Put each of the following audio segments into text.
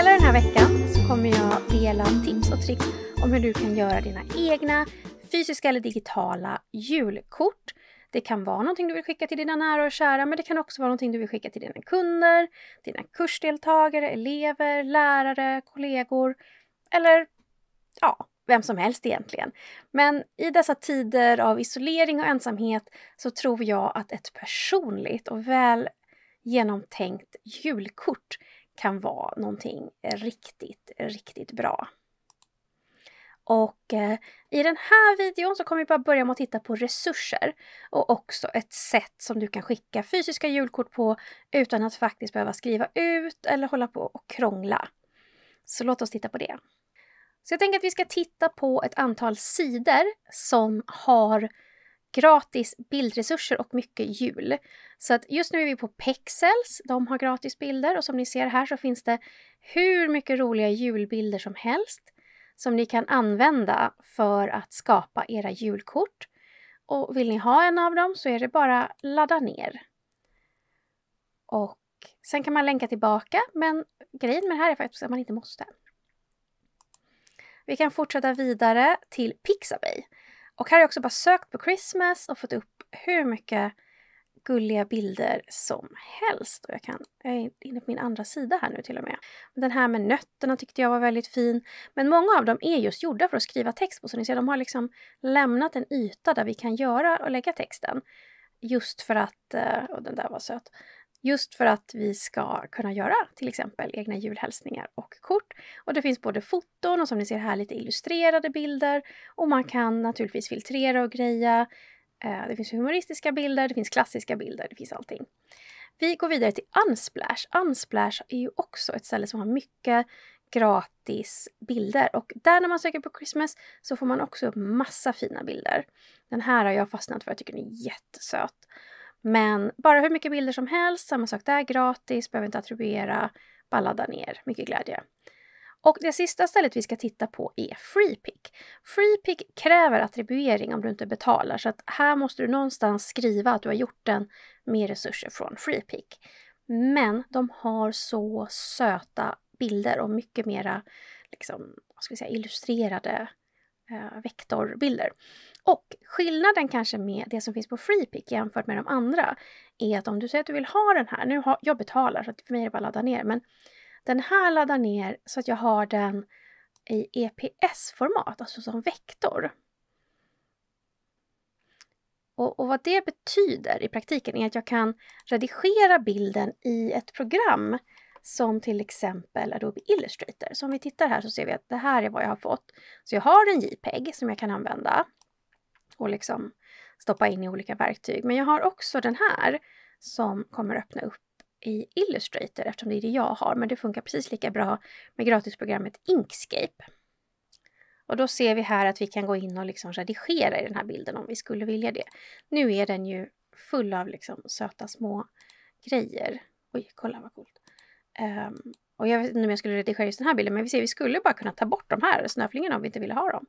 hela den här veckan så kommer jag dela tips och tricks om hur du kan göra dina egna fysiska eller digitala julkort. Det kan vara någonting du vill skicka till dina nära och kära men det kan också vara någonting du vill skicka till dina kunder, dina kursdeltagare, elever, lärare, kollegor eller ja, vem som helst egentligen. Men i dessa tider av isolering och ensamhet så tror jag att ett personligt och väl genomtänkt julkort kan vara någonting riktigt, riktigt bra. Och eh, i den här videon så kommer vi bara börja med att titta på resurser och också ett sätt som du kan skicka fysiska julkort på utan att faktiskt behöva skriva ut eller hålla på och krångla. Så låt oss titta på det. Så jag tänker att vi ska titta på ett antal sidor som har gratis bildresurser och mycket jul. Så att just nu är vi på Pexels, de har gratis bilder och som ni ser här så finns det hur mycket roliga julbilder som helst som ni kan använda för att skapa era julkort. Och vill ni ha en av dem så är det bara ladda ner. Och sen kan man länka tillbaka men grejen med det här är faktiskt att man inte måste. Vi kan fortsätta vidare till Pixabay. Och här har jag också bara sökt på Christmas och fått upp hur mycket gulliga bilder som helst. Och jag, kan, jag är inne på min andra sida här nu till och med. Den här med nötterna tyckte jag var väldigt fin. Men många av dem är just gjorda för att skriva text på. Så ni ser, de har liksom lämnat en yta där vi kan göra och lägga texten. Just för att, eh, och den där var söt, Just för att vi ska kunna göra till exempel egna julhälsningar och kort. Och det finns både foton och som ni ser här lite illustrerade bilder. Och man kan naturligtvis filtrera och greja. Eh, det finns humoristiska bilder, det finns klassiska bilder, det finns allting. Vi går vidare till Unsplash. Unsplash är ju också ett ställe som har mycket gratis bilder och där när man söker på Christmas så får man också upp massa fina bilder. Den här har jag fastnat för, jag tycker den är jättesöt. Men bara hur mycket bilder som helst, samma sak där, gratis, behöver inte attribuera, bara ladda ner, mycket glädje. Och det sista stället vi ska titta på är FreePick. FreePick kräver attribuering om du inte betalar så att här måste du någonstans skriva att du har gjort den med resurser från FreePick. Men de har så söta bilder och mycket mera liksom, vad ska vi säga, illustrerade Eh, vektorbilder. Och skillnaden kanske med det som finns på FreePic jämfört med de andra är att om du säger att du vill ha den här, nu har, jag betalar så för mig är det bara att ladda ner, men den här laddar ner så att jag har den i EPS-format, alltså som vektor. Och, och, vad det betyder i praktiken är att jag kan redigera bilden i ett program som till exempel Adobe Illustrator. Så om vi tittar här så ser vi att det här är vad jag har fått. Så jag har en JPEG som jag kan använda och liksom stoppa in i olika verktyg. Men jag har också den här som kommer öppna upp i Illustrator eftersom det är det jag har. Men det funkar precis lika bra med gratisprogrammet Inkscape. Och då ser vi här att vi kan gå in och liksom redigera i den här bilden om vi skulle vilja det. Nu är den ju full av liksom söta små grejer. Oj, kolla vad coolt. Um, och jag vet inte om jag skulle redigera just den här bilden, men vi ser vi skulle bara kunna ta bort de här snöflingorna om vi inte ville ha dem.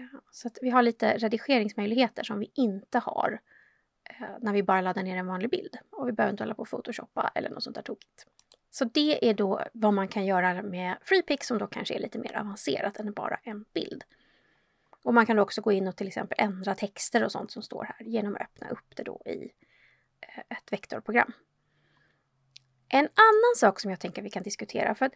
Uh, så vi har lite redigeringsmöjligheter som vi inte har uh, när vi bara laddar ner en vanlig bild. Och vi behöver inte hålla på och photoshoppa eller något sånt där tokigt. Så det är då vad man kan göra med FreePix som då kanske är lite mer avancerat än bara en bild. Och man kan då också gå in och till exempel ändra texter och sånt som står här genom att öppna upp det då i eh, ett vektorprogram. En annan sak som jag tänker vi kan diskutera, för att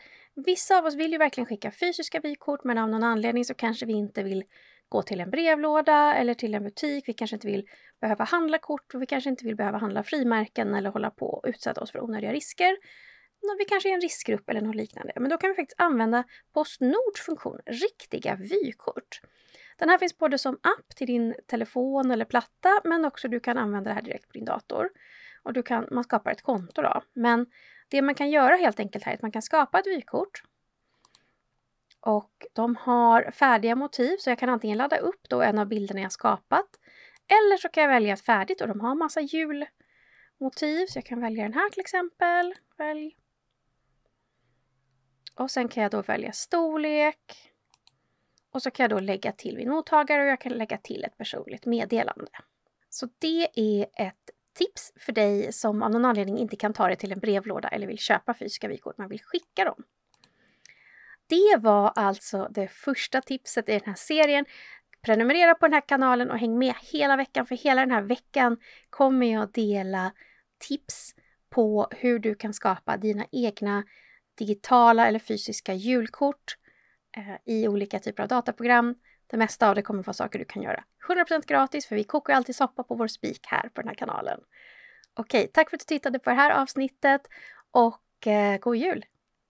vissa av oss vill ju verkligen skicka fysiska vykort men av någon anledning så kanske vi inte vill gå till en brevlåda eller till en butik. Vi kanske inte vill behöva handla kort och vi kanske inte vill behöva handla frimärken eller hålla på och utsätta oss för onödiga risker. Vi kanske är en riskgrupp eller något liknande. Men då kan vi faktiskt använda Postnords funktion, riktiga vykort. Den här finns både som app till din telefon eller platta men också du kan använda det här direkt på din dator. Och du kan, man skapar ett konto då. Men det man kan göra helt enkelt här är att man kan skapa ett vykort. Och de har färdiga motiv så jag kan antingen ladda upp då en av bilderna jag skapat. Eller så kan jag välja ett färdigt och de har massa julmotiv så jag kan välja den här till exempel. Välj. Och sen kan jag då välja storlek. Och så kan jag då lägga till min mottagare och jag kan lägga till ett personligt meddelande. Så det är ett tips för dig som av någon anledning inte kan ta dig till en brevlåda eller vill köpa fysiska vykort men vill skicka dem. Det var alltså det första tipset i den här serien. Prenumerera på den här kanalen och häng med hela veckan för hela den här veckan kommer jag dela tips på hur du kan skapa dina egna digitala eller fysiska julkort eh, i olika typer av dataprogram det mesta av det kommer vara saker du kan göra 100% gratis för vi kokar alltid soppa på vår spik här på den här kanalen. Okej, tack för att du tittade på det här avsnittet och eh, god jul!